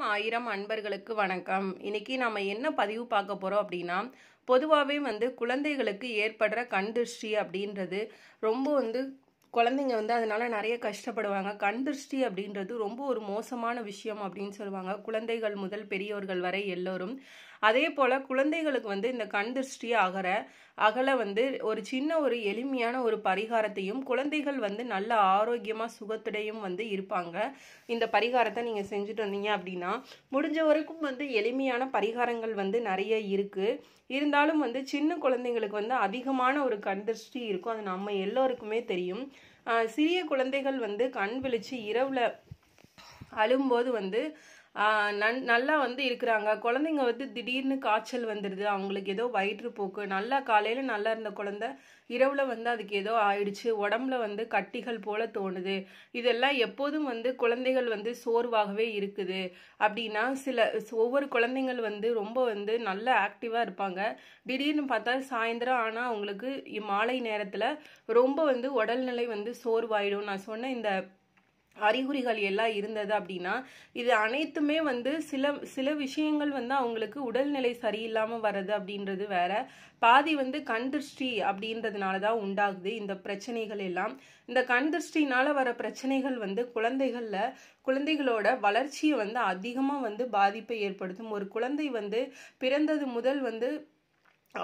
தினமும் ஆயிரம் அன்பர்களுக்கு வணக்கம் இன்னைக்கு நம்ம என்ன பதிவு பார்க்க போகிறோம் அப்படின்னா பொதுவாகவே வந்து குழந்தைகளுக்கு ஏற்படுற கண் திருஷ்டி அப்படின்றது ரொம்ப வந்து குழந்தைங்க வந்து அதனால நிறைய கஷ்டப்படுவாங்க கண் திருஷ்டி அப்படின்றது ரொம்ப ஒரு மோசமான விஷயம் அப்படின்னு சொல்லுவாங்க குழந்தைகள் முதல் பெரியோர்கள் வரை எல்லோரும் அதே போல் குழந்தைகளுக்கு வந்து இந்த கண் திருஷ்டி ஆகிற அகல வந்து ஒரு சின்ன ஒரு எளிமையான ஒரு பரிகாரத்தையும் குழந்தைகள் வந்து நல்ல ஆரோக்கியமாக சுகத்துடையும் வந்து இருப்பாங்க இந்த பரிகாரத்தை நீங்கள் செஞ்சுட்டு வந்தீங்க அப்படின்னா முடிஞ்ச வரைக்கும் வந்து எளிமையான பரிகாரங்கள் வந்து நிறைய இருக்குது இருந்தாலும் வந்து சின்ன குழந்தைங்களுக்கு வந்து அதிகமான ஒரு கண் திருஷ்டி இருக்கும் அது நம்ம எல்லோருக்குமே தெரியும் சிறிய குழந்தைகள் வந்து கண் விழிச்சு இரவில் அழும்போது வந்து நன் நல்லா வந்து இருக்கிறாங்க குழந்தைங்க வந்து திடீர்னு காய்ச்சல் வந்துடுது அவங்களுக்கு ஏதோ வயிற்றுப்போக்கு நல்லா காலையில் நல்லா இருந்த குழந்த இரவில் வந்து அதுக்கு ஏதோ ஆயிடுச்சு உடம்புல வந்து கட்டிகள் போல தோணுது இதெல்லாம் எப்போதும் வந்து குழந்தைகள் வந்து சோர்வாகவே இருக்குது அப்படின்னா சில ஒவ்வொரு குழந்தைங்கள் வந்து ரொம்ப வந்து நல்ல ஆக்டிவாக இருப்பாங்க திடீர்னு பார்த்தா சாயந்தரம் ஆனால் அவங்களுக்கு மாலை நேரத்தில் ரொம்ப வந்து உடல்நிலை வந்து சோர்வாயிடும் நான் சொன்ன இந்த அறிகுறிகள் எல்லாம் இருந்தது அப்படின்னா இது அனைத்துமே வந்து சில சில விஷயங்கள் வந்து அவங்களுக்கு உடல்நிலை சரியில்லாமல் வர்றது அப்படின்றது வேற பாதி வந்து கண் திருஷ்டி அப்படின்றதுனால தான் உண்டாகுது இந்த பிரச்சனைகள் எல்லாம் இந்த கண் திருஷ்டினால வர பிரச்சனைகள் வந்து குழந்தைகளில் குழந்தைகளோட வளர்ச்சியை வந்து அதிகமாக வந்து பாதிப்பை ஏற்படுத்தும் ஒரு குழந்தை வந்து பிறந்தது முதல் வந்து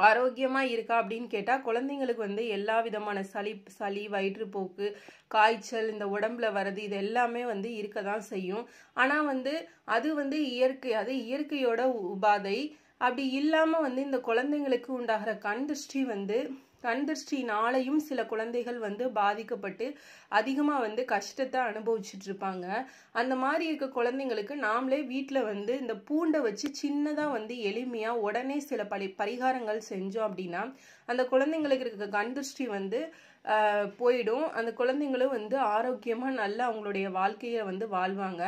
ஆரோக்கியமாக இருக்கா அப்படின்னு கேட்டால் குழந்தைங்களுக்கு வந்து எல்லா விதமான சளி சளி வயிற்றுப்போக்கு காய்ச்சல் இந்த உடம்புல வர்றது இது எல்லாமே வந்து இருக்க தான் செய்யும் ஆனால் வந்து அது வந்து இயற்கை அது இயற்கையோட உபாதை அப்படி இல்லாமல் வந்து இந்த குழந்தைங்களுக்கு உண்டாகிற கண் திருஷ்டி வந்து கண்திருஷ்டி நாளையும் சில குழந்தைகள் வந்து பாதிக்கப்பட்டு அதிகமாக வந்து கஷ்டத்தை அனுபவிச்சுட்டு இருப்பாங்க அந்த மாதிரி இருக்க குழந்தைங்களுக்கு நாமளே வீட்டில் வந்து இந்த பூண்டை வச்சு சின்னதாக வந்து எளிமையாக உடனே சில பலி பரிகாரங்கள் செஞ்சோம் அப்படின்னா அந்த குழந்தைங்களுக்கு இருக்க கண் வந்து போயிடும் அந்த குழந்தைங்களும் வந்து ஆரோக்கியமாக நல்லா அவங்களுடைய வாழ்க்கையை வந்து வாழ்வாங்க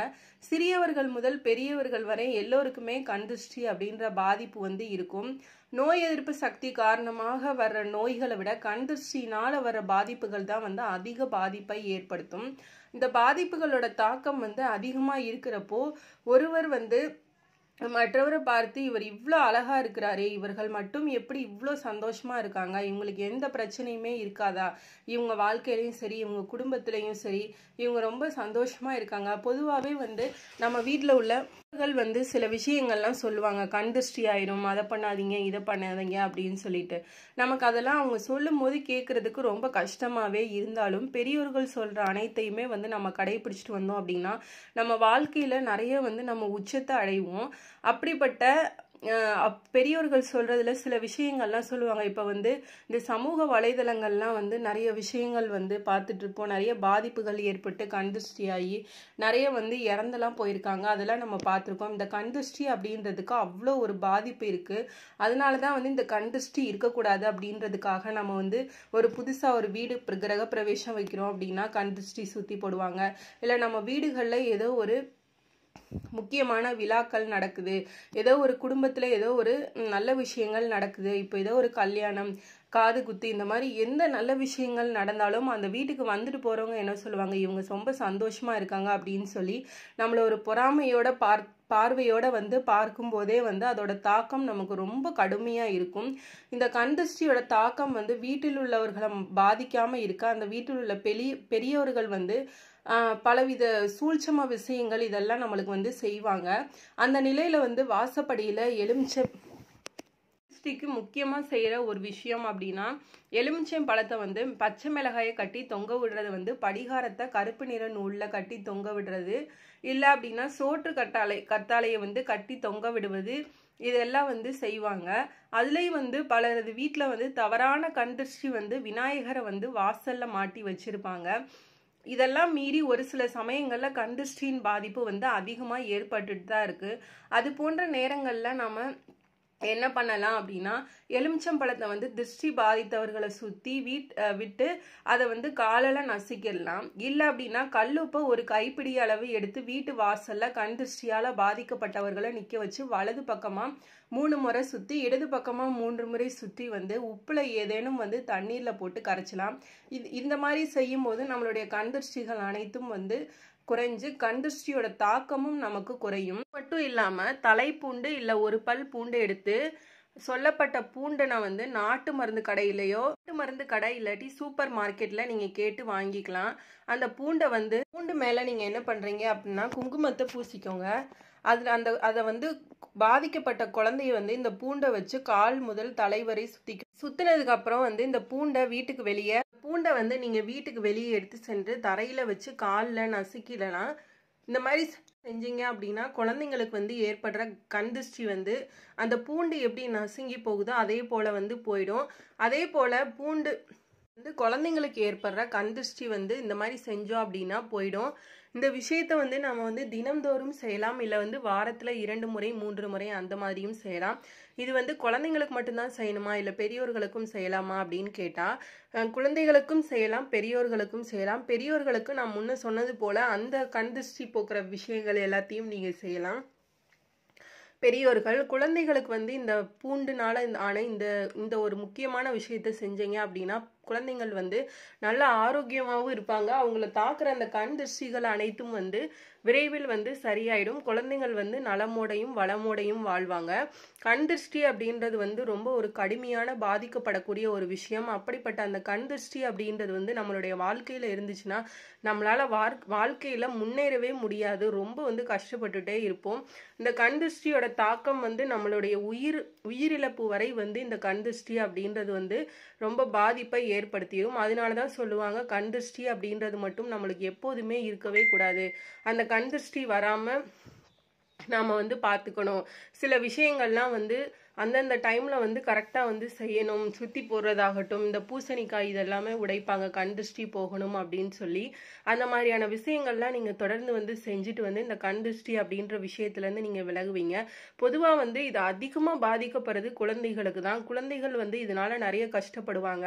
சிறியவர்கள் முதல் பெரியவர்கள் வரை எல்லோருக்குமே கண் அப்படின்ற பாதிப்பு வந்து இருக்கும் நோய் எதிர்ப்பு சக்தி காரணமாக வர்ற நோய் நோய்களை விட கண் திருஷ்டினால் வர பாதிப்புகள் தான் வந்து அதிக பாதிப்பை ஏற்படுத்தும் இந்த பாதிப்புகளோட தாக்கம் வந்து அதிகமாக இருக்கிறப்போ ஒருவர் வந்து மற்றவரை பார்த்து இவர் இவ்வளோ அழகா இருக்கிறாரே இவர்கள் மட்டும் எப்படி இவ்வளோ சந்தோஷமா இருக்காங்க இவங்களுக்கு எந்த பிரச்சனையுமே இருக்காதா இவங்க வாழ்க்கையிலையும் சரி இவங்க குடும்பத்திலையும் சரி இவங்க ரொம்ப சந்தோஷமா இருக்காங்க பொதுவாகவே வந்து நம்ம வீட்டில் உள்ளவர்கள் வந்து சில விஷயங்கள்லாம் சொல்லுவாங்க கந்திருஷ்டி ஆயிரும் அதை பண்ணாதீங்க இதை பண்ணாதீங்க அப்படின்னு சொல்லிட்டு நமக்கு அதெல்லாம் அவங்க சொல்லும் போது கேட்கறதுக்கு ரொம்ப கஷ்டமாவே இருந்தாலும் பெரியோர்கள் சொல்ற அனைத்தையுமே வந்து நம்ம கடைபிடிச்சிட்டு வந்தோம் அப்படின்னா நம்ம வாழ்க்கையில நிறைய வந்து நம்ம உச்சத்தை அடைவோம் அப்படிப்பட்ட பெரியோர்கள் சொல்றதுல சில விஷயங்கள்லாம் சொல்லுவாங்க இப்போ வந்து இந்த சமூக வலைதளங்கள்லாம் வந்து நிறைய விஷயங்கள் வந்து பார்த்துட்ருப்போம் நிறைய பாதிப்புகள் ஏற்பட்டு கண்திருஷ்டி ஆகி நிறைய வந்து இறந்தெல்லாம் போயிருக்காங்க அதெல்லாம் நம்ம பார்த்துருக்கோம் இந்த கண்திருஷ்டி அப்படின்றதுக்கு அவ்வளோ ஒரு பாதிப்பு இருக்குது அதனால தான் வந்து இந்த கண்திருஷ்டி இருக்கக்கூடாது அப்படின்றதுக்காக நம்ம வந்து ஒரு புதுசாக ஒரு வீடு கிரக பிரவேசம் வைக்கிறோம் அப்படின்னா கந்துஷ்டி சுற்றி போடுவாங்க இல்லை நம்ம வீடுகளில் ஏதோ ஒரு முக்கியமான விழாக்கள் நடக்குது ஏதோ ஒரு குடும்பத்தில் ஏதோ ஒரு நல்ல விஷயங்கள் நடக்குது இப்போ ஏதோ ஒரு கல்யாணம் காது குத்து இந்த மாதிரி எந்த நல்ல விஷயங்கள் நடந்தாலும் அந்த வீட்டுக்கு வந்துட்டு போகிறவங்க என்ன சொல்லுவாங்க இவங்க ரொம்ப சந்தோஷமாக இருக்காங்க அப்படின்னு சொல்லி நம்மளை ஒரு பொறாமையோட பார் பார்வையோட வந்து பார்க்கும்போதே வந்து அதோட தாக்கம் நமக்கு ரொம்ப கடுமையாக இருக்கும் இந்த கண்திருஷ்டியோட தாக்கம் வந்து வீட்டில் உள்ளவர்களை பாதிக்காமல் இருக்க அந்த வீட்டில் உள்ள பெரிய பெரியவர்கள் வந்து பலவித சூழ்ச்சம விஷயங்கள் இதெல்லாம் நம்மளுக்கு வந்து செய்வாங்க அந்த நிலையில் வந்து வாசப்படியில் எலுமிச்ச லிப்ஸ்டிக்கு முக்கியமாக செய்கிற ஒரு விஷயம் அப்படின்னா எலுமிச்சம் பழத்தை வந்து பச்சை மிளகாயை கட்டி தொங்க விடுறது வந்து படிகாரத்தை கருப்பு நிற நூலில் கட்டி தொங்க விடுறது இல்லை அப்படின்னா சோற்று கட்டாலை கத்தாலையை வந்து கட்டி தொங்க விடுவது இதெல்லாம் வந்து செய்வாங்க அதுலேயும் வந்து பலரது வீட்டில் வந்து தவறான கந்திருஷ்டி வந்து விநாயகரை வந்து வாசலில் மாட்டி வச்சுருப்பாங்க இதெல்லாம் மீறி ஒரு சில சமயங்களில் கந்திருஷ்டியின் பாதிப்பு வந்து அதிகமாக ஏற்பட்டுட்டு தான் இருக்குது அது போன்ற நேரங்களில் நம்ம என்ன பண்ணலாம் அப்படின்னா எலுமிச்சம் பழத்தை வந்து திருஷ்டி பாதித்தவர்களை சுற்றி வீட் விட்டு அதை வந்து காலால் நசிக்கிடலாம் இல்லை அப்படின்னா கல்லுப்பை ஒரு கைப்பிடி அளவு எடுத்து வீட்டு வாசலில் கண் திருஷ்டியால் பாதிக்கப்பட்டவர்களை நிற்க வச்சு வலது பக்கமாக மூணு முறை சுற்றி இடது பக்கமாக மூன்று முறை சுற்றி வந்து உப்பில் ஏதேனும் வந்து தண்ணீரில் போட்டு கரைச்சலாம் இது இந்த மாதிரி செய்யும்போது நம்மளுடைய கண் திருஷ்டிகள் அனைத்தும் வந்து குறைஞ்சு கண் திருஷ்டியோட தாக்கமும் நமக்கு குறையும் மட்டும் இல்லாமல் தலைப்பூண்டு இல்லை ஒரு பல் பூண்டு எடுத்து சொல்லப்பட்ட பூண்டனை வந்து நாட்டு மருந்து கடையிலையோ நாட்டு மருந்து கடை இல்லாட்டி சூப்பர் மார்க்கெட்டில் நீங்கள் கேட்டு வாங்கிக்கலாம் அந்த பூண்டை வந்து பூண்டு மேலே நீங்கள் என்ன பண்ணுறீங்க அப்படின்னா குங்குமத்தை பூசிக்கோங்க அதில் அந்த அதை வந்து பாதிக்கப்பட்ட குழந்தைய வந்து இந்த பூண்டை வச்சு கால் முதல் தலைவரை சுத்தி சுத்தினதுக்கு அப்புறம் வந்து இந்த பூண்டை வீட்டுக்கு வெளியே பூண்டை வந்து நீங்கள் வீட்டுக்கு வெளியே எடுத்து சென்று தரையில் வச்சு காலில் நசுக்கிடலாம் இந்த மாதிரி செஞ்சீங்க அப்படின்னா குழந்தைங்களுக்கு வந்து ஏற்படுற கந்திஷ்டி வந்து அந்த பூண்டு எப்படி நசுங்கி போகுதோ அதே போல் வந்து போயிடும் அதே போல் பூண்டு வந்து குழந்தைங்களுக்கு ஏற்படுற கந்திஷ்டி வந்து இந்த மாதிரி செஞ்சோம் அப்படின்னா போயிடும் இந்த விஷயத்த வந்து நம்ம வந்து தினம்தோறும் செய்யலாம் இல்லை வந்து வாரத்தில் இரண்டு முறை மூன்று முறை அந்த மாதிரியும் செய்யலாம் இது வந்து குழந்தைங்களுக்கு மட்டும்தான் செய்யணுமா இல்லை பெரியோர்களுக்கும் செய்யலாமா அப்படின்னு கேட்டால் குழந்தைகளுக்கும் செய்யலாம் பெரியோர்களுக்கும் செய்யலாம் பெரியோர்களுக்கு நான் முன்ன சொன்னது போல் அந்த கண் போக்குற விஷயங்கள் எல்லாத்தையும் நீங்கள் செய்யலாம் பெரியோர்கள் குழந்தைகளுக்கு வந்து இந்த பூண்டுனால ஆன இந்த இந்த ஒரு முக்கியமான விஷயத்த செஞ்சீங்க அப்படின்னா குழந்தைங்கள் வந்து நல்ல ஆரோக்கியமாகவும் இருப்பாங்க அவங்கள தாக்குற அந்த கண் திருஷ்டிகள் அனைத்தும் வந்து விரைவில் வந்து சரியாயிடும் குழந்தைங்கள் வந்து நலமோடையும் வளமோடையும் வாழ்வாங்க கண் திருஷ்டி அப்படின்றது வந்து ரொம்ப ஒரு கடுமையான பாதிக்கப்படக்கூடிய ஒரு விஷயம் அப்படிப்பட்ட அந்த கண் திருஷ்டி அப்படின்றது வந்து நம்மளுடைய வாழ்க்கையில் இருந்துச்சுன்னா நம்மளால் வாழ்க்கையில் முன்னேறவே முடியாது ரொம்ப வந்து கஷ்டப்பட்டுட்டே இருப்போம் இந்த கண் திருஷ்டியோட தாக்கம் வந்து நம்மளுடைய உயிர் உயிரிழப்பு வரை வந்து இந்த கண் திருஷ்டி அப்படின்றது வந்து ரொம்ப பாதிப்பை ஏற்படுத்திடும் அதனால தான் சொல்லுவாங்க கண் திருஷ்டி அப்படின்றது மட்டும் நம்மளுக்கு எப்போதுமே இருக்கவே கூடாது அந்த கண் திருஷ்டி வராமல் நாம் வந்து பார்த்துக்கணும் சில விஷயங்கள்லாம் வந்து அந்தந்த டைமில் வந்து கரெக்டாக வந்து செய்யணும் சுற்றி போடுறதாகட்டும் இந்த பூசணிக்காய் இதெல்லாமே உடைப்பாங்க கண் திருஷ்டி போகணும் அப்படின்னு சொல்லி அந்த மாதிரியான விஷயங்கள்லாம் நீங்கள் தொடர்ந்து வந்து செஞ்சுட்டு வந்து இந்த கண் திருஷ்டி அப்படின்ற விஷயத்துலேருந்து நீங்கள் விலகுவீங்க பொதுவாக வந்து இது அதிகமாக பாதிக்கப்படுறது குழந்தைகளுக்கு தான் குழந்தைகள் வந்து இதனால் நிறைய கஷ்டப்படுவாங்க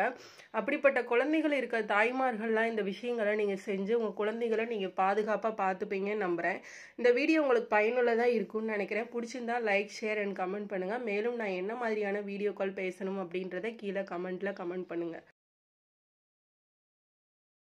அப்படிப்பட்ட குழந்தைகள் இருக்கிற தாய்மார்கள்லாம் இந்த விஷயங்களை நீங்கள் செஞ்சு உங்கள் குழந்தைகளை நீங்கள் பாதுகாப்பாக பார்த்துப்பீங்கன்னு நம்புகிறேன் இந்த வீடியோ உங்களுக்கு பயனுள்ளதாக இருக்கும்னு நினைக்கிறேன் பிடிச்சிருந்தா லைக் ஷேர் அண்ட் கமெண்ட் பண்ணுங்கள் மேலும் நான் என்ன மாதிரியான வீடியோ கால் பேசணும் அப்படின்றத கீழே கமெண்ட்டில் கமெண்ட் பண்ணுங்கள்